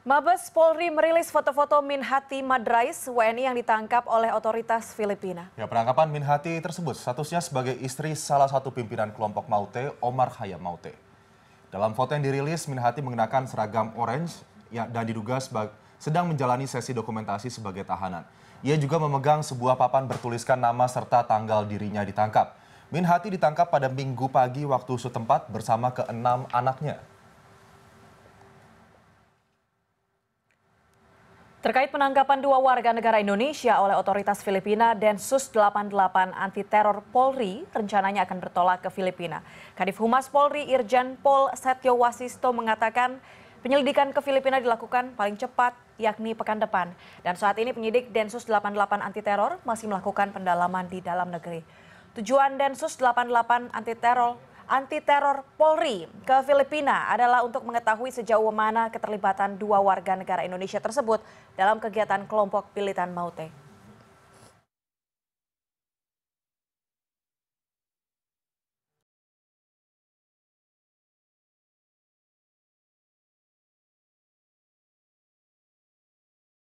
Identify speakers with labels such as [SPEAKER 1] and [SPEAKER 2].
[SPEAKER 1] Mabes Polri merilis foto-foto Minhati Madrais, WNI yang ditangkap oleh otoritas Filipina.
[SPEAKER 2] Ya, penangkapan Minhati tersebut statusnya sebagai istri salah satu pimpinan kelompok Maute, Omar Hayam Maute. Dalam foto yang dirilis, Minhati mengenakan seragam orange ya, dan diduga sedang menjalani sesi dokumentasi sebagai tahanan. Ia juga memegang sebuah papan bertuliskan nama serta tanggal dirinya ditangkap. Minhati ditangkap pada minggu pagi waktu setempat bersama keenam anaknya.
[SPEAKER 1] Terkait penangkapan dua warga negara Indonesia oleh otoritas Filipina Densus 88 anti teror Polri rencananya akan bertolak ke Filipina. Kadif Humas Polri Irjen Pol Setio Wasisto mengatakan penyelidikan ke Filipina dilakukan paling cepat yakni pekan depan. Dan saat ini penyidik Densus 88 anti teror masih melakukan pendalaman di dalam negeri. Tujuan Densus 88 anti teror anti teror Polri ke Filipina adalah untuk mengetahui sejauh mana keterlibatan dua warga negara Indonesia tersebut dalam kegiatan kelompok Pilitan Maute.